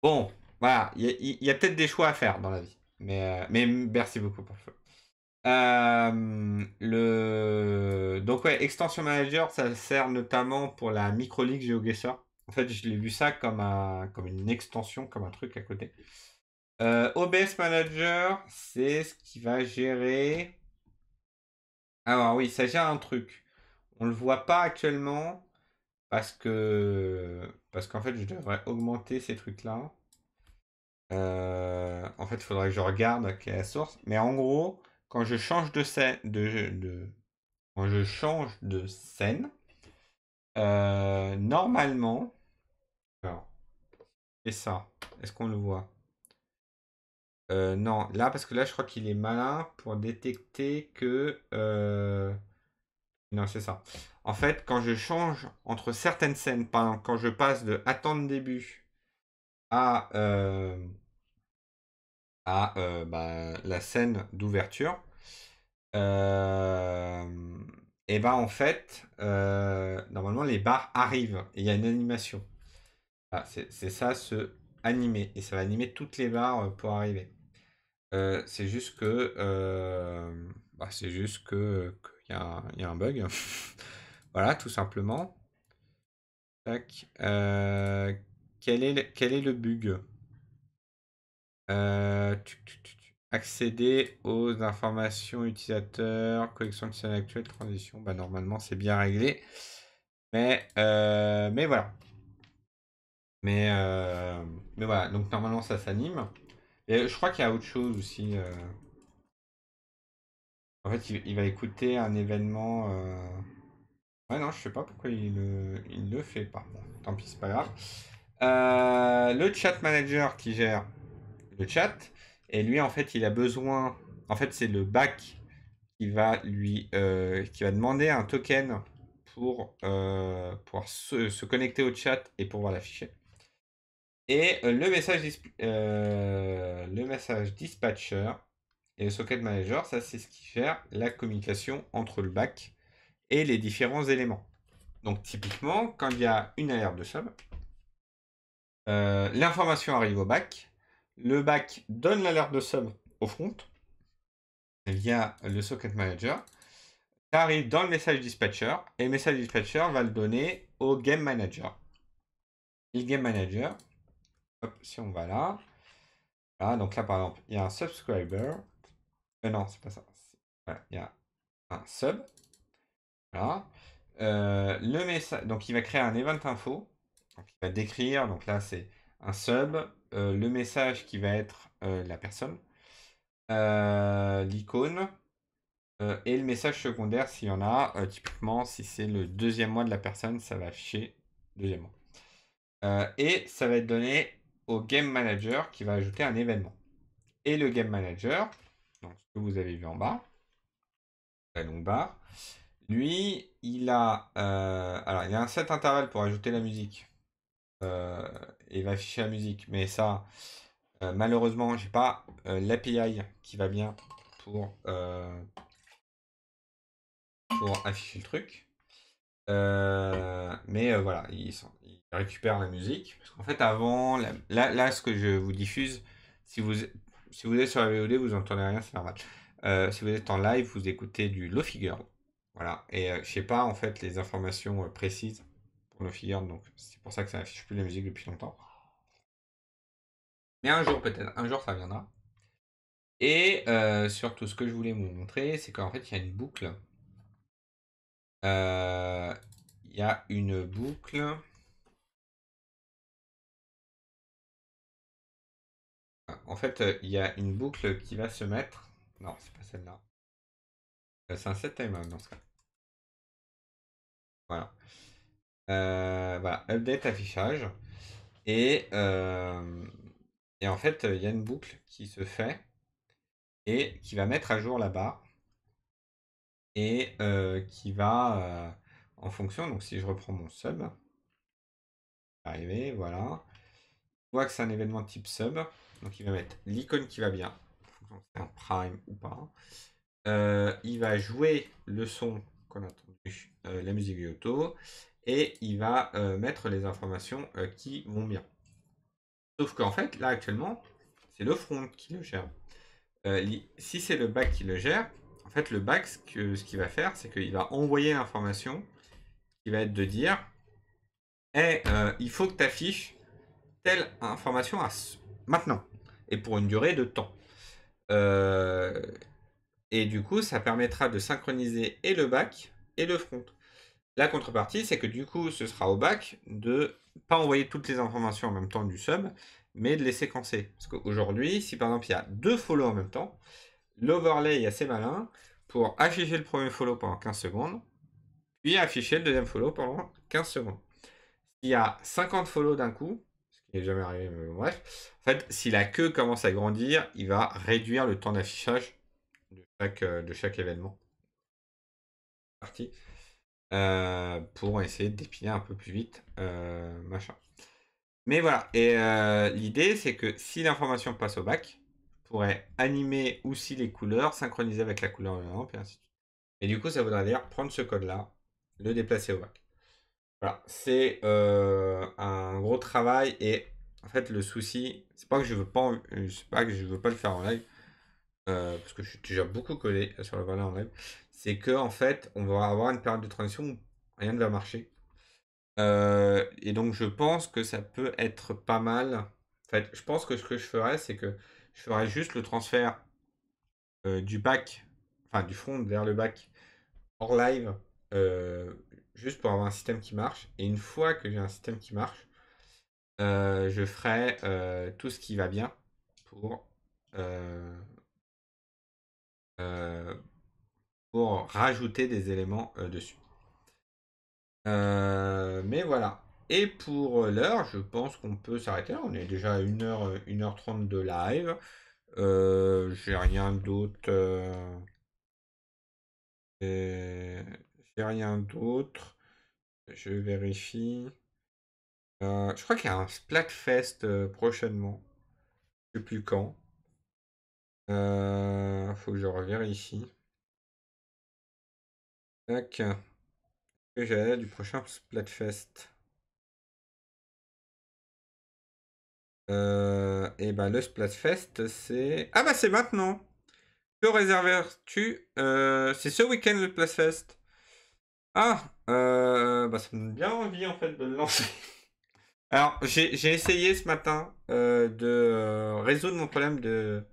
Bon, voilà, il y a, peut-être des choix à faire dans la vie. Mais, euh, merci beaucoup pour le euh, Donc ouais, Extension Manager, ça sert notamment pour la micro-league GeoGuessr. En fait, je l'ai vu ça comme, un, comme une extension, comme un truc à côté. Euh, OBS Manager, c'est ce qui va gérer... Alors oui, ça gère un truc. On ne le voit pas actuellement, parce que. Parce qu'en fait, je devrais augmenter ces trucs-là. Euh, en fait, il faudrait que je regarde quelle est la source. Mais en gros, quand je change de scène. De, quand je change de scène. Euh, normalement. Alors. Et ça. Est-ce qu'on le voit euh, non, là, parce que là, je crois qu'il est malin pour détecter que non, c'est ça. En fait, quand je change entre certaines scènes, par quand je passe de attendre début à, euh, à euh, bah, la scène d'ouverture, euh, et ben en fait, normalement les barres arrivent il y a une animation. Ah, c'est ça, se animer. Et ça va animer toutes les barres pour arriver. c'est juste que. Bah, c'est juste que il y, a un bug. [LAUGHS] voilà, tout simplement. Tac. Euh, quel, est le, bug euh, Accéder aux informations utilisateurs, collection cellules actuelles, transition. Bah, normalement, c'est bien réglé. Mais, euh, mais voilà. Mais, mais voilà, donc normalement, ça s'anime. Et je crois qu'il y a autre chose aussi. En fait, il, va écouter un événement. Euh, ouais, non, je sais pas pourquoi il le, le fait pas. Bon, tant pis, c'est pas grave. Euh, le chat manager qui gère le chat, et lui, en fait, il a besoin. En fait, c'est le bac qui va lui euh, qui va demander un token pour pouvoir se, connecter au chat et pouvoir l'afficher. Et le message, le message dispatcher et le socket manager, ça c'est ce qui fait la communication entre le bac et les différents éléments. Donc typiquement, quand il y a une alerte de sub, euh, l'information arrive au bac, le bac donne l'alerte de sub au front via le socket manager, ça arrive dans le message dispatcher et le message dispatcher va le donner au game manager. le game manager, si on va là, donc là par exemple, il y a un subscriber euh, non, c'est pas ça. il y a un sub. Euh, le message, donc il va créer un event info. il va décrire, donc là c'est un sub, euh, le message qui va être la personne, l'icône, et le message secondaire s'il y en a. typiquement, si c'est le deuxième mois de la personne, ça va afficher deuxième mois. et ça va être donné au game manager qui va ajouter un événement. Et le game manager, ce que vous avez vu en bas, la longue barre. Lui, il a, euh, alors, il a un set intervalle pour ajouter la musique. Euh, et il va afficher la musique. Mais ça, euh, malheureusement, j'ai pas l'API qui va bien pour, pour afficher le truc. mais voilà, il, récupère la musique. Parce qu'en fait, avant, là, là, ce que je vous diffuse, si vous si vous êtes sur la VOD, vous n'entendez rien, c'est normal. Euh, si vous êtes en live, vous écoutez du low Figure. Voilà. Et je euh, je sais pas en fait les informations euh, précises pour le Figure. donc c'est pour ça que ça n'affiche plus la musique depuis longtemps. Mais un jour peut-être, un jour ça viendra. Et surtout, ce que je voulais vous montrer, c'est qu'en fait, il y a une boucle. Il y a une boucle. en fait, euh, il y a une boucle qui va se mettre. Non, c'est pas celle-là. Euh, c'est un set timeout dans ce cas. Voilà. Euh, update affichage. Et, en fait, il y a une boucle qui se fait et qui va mettre à jour la barre et qui va en fonction. Donc, si je reprends mon sub, arrivé, voilà, je vois que c'est un événement type sub. Donc il va mettre l'icône qui va bien, un prime ou pas. Euh, il va jouer le son qu'on a entendu, euh, la musique auto, et il va euh, mettre les informations qui vont bien. Sauf qu'en fait, là actuellement, c'est le front qui le gère. si c'est le back qui le gère, en fait, le back, ce qu'il ce va faire, c'est qu'il va envoyer l'information qui va être de dire et eh, il faut que tu affiches telle information à maintenant et pour une durée de temps. Euh, et du coup, ça permettra de synchroniser et le bac et le front. La contrepartie, c'est que du coup, ce sera au bac de pas envoyer toutes les informations en même temps du sub, mais de les séquencer. Parce qu'aujourd'hui, si par exemple il y a deux follow en même temps, l'overlay est assez malin pour afficher le premier follow pendant 15 secondes, puis afficher le deuxième follow pendant 15 secondes. S'il y a 50 follow d'un coup, jamais arrivé, mais bref. En fait, si la queue commence à grandir, il va réduire le temps d'affichage de chaque, euh, de chaque événement. Parti. Euh, pour essayer de d'épiler un peu plus vite, euh, machin. Mais voilà, et l'idée c'est que si l'information passe au bac, pourrait animer aussi les couleurs, synchroniser avec la couleur de et ainsi Et du coup, ça voudrait dire prendre ce code-là, le déplacer au bac. Voilà, c'est euh, un gros travail et en fait le souci, c'est pas que je veux pas, euh, pas que je veux pas le faire en live, euh, parce que je suis déjà beaucoup collé sur le volet en live, c'est que en fait on va avoir une période de transition où rien ne va marcher. et donc je pense que ça peut être pas mal. En fait, je pense que ce que je ferais, c'est que je ferais juste le transfert du bac, enfin du front vers le bac hors live juste pour avoir un système qui marche. Et une fois que j'ai un système qui marche, euh, je ferai euh, tout ce qui va bien pour, euh, pour rajouter des éléments dessus. mais voilà. Et pour l'heure, je pense qu'on peut s'arrêter On est déjà à 1h, heure 30 de live. J'ai rien d'autre. Et rien d'autre. Je vérifie. Euh, je crois qu'il y a un Splatfest euh, prochainement. Je sais plus quand. Euh, faut que je revérifie. Tac. Que j'ai du prochain Splatfest. Euh, et ben le Splatfest, c'est. Ah bah c'est maintenant! Que réserver tu C'est ce week-end le Splatfest. Ah, euh, bah ça me donne bien envie en fait de le lancer. [LAUGHS] Alors, j'ai essayé ce matin euh, de euh, résoudre mon problème de,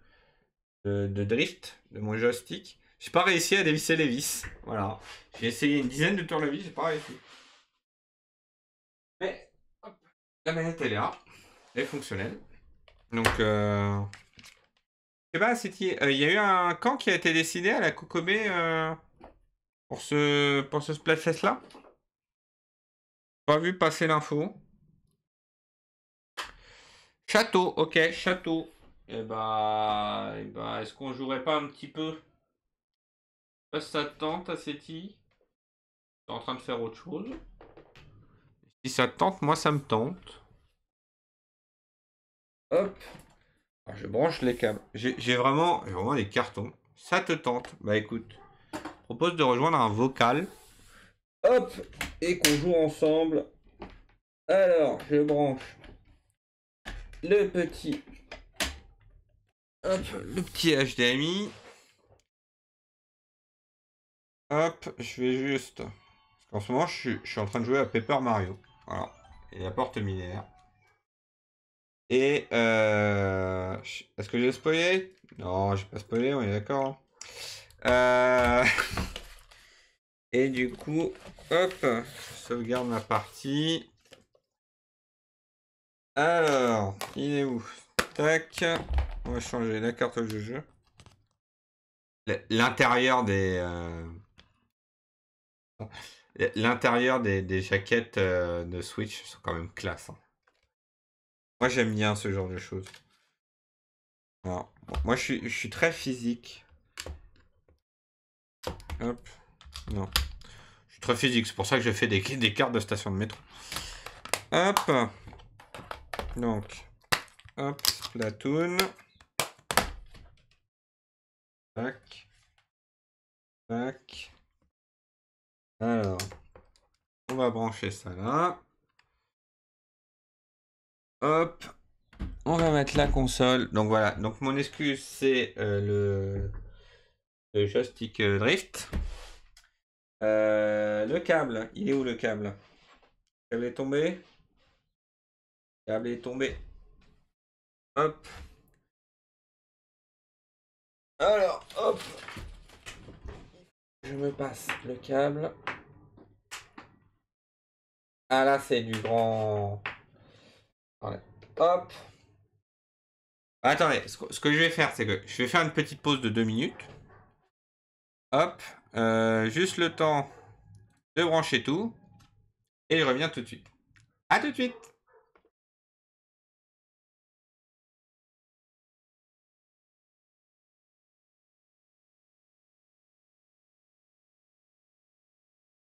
de, drift de mon joystick. J'ai pas réussi à dévisser les vis. Voilà. J'ai essayé une dizaine de tours vis, j'ai pas réussi. Mais, hop, la manette elle est là. Elle est fonctionnelle. Donc, euh... Je sais il y a eu un camp qui a été décidé à la euh pour ce, pour ce splash là. Pas vu passer l'info. Château, ok, château. Et eh bah, ben, eh et ben, est-ce qu'on jouerait pas un petit peu ça tente à Seti en train de faire autre chose. Si ça tente, moi ça me tente. Hop. Ah, je branche les câbles. J'ai vraiment, vraiment des cartons. Ça te tente Bah écoute propose de rejoindre un vocal. Hop, et qu'on joue ensemble. Alors, je branche le petit, le petit HDMI. Hop, je vais juste, en ce moment, je suis, en train de jouer à Paper Mario. Voilà, et la porte minière Et euh, est-ce que j'ai spoilé Non, j'ai pas spoilé, on est d'accord. Hein. Euh, et du coup, hop, sauvegarde ma partie. Alors, il est où Tac. On va changer la carte de jeu. L'intérieur des... Euh, l'intérieur des, jaquettes euh, de Switch sont quand même classe. Hein. Moi j'aime bien ce genre de choses. moi je suis, je suis très physique. Hop. Non. Je suis très physique, c'est pour ça que je fais [LAUGHS] des, cartes de station de métro. Hop. Donc. Hop, platoon, Tac. Tac. Alors. On va brancher ça là. Hop. On va mettre la console. Donc voilà. Donc mon excuse, c'est euh, le le joystick euh, drift. Euh, le câble, il est où le câble Le câble est tombé. Le câble est tombé. Hop. Alors, hop. Je me passe le câble. Ah là, c'est du grand... Hop. Attendez, ce que je vais faire, c'est que je vais faire une petite pause de deux minutes. Hop, euh, juste le temps de brancher tout. Et je reviens tout de suite. A tout de suite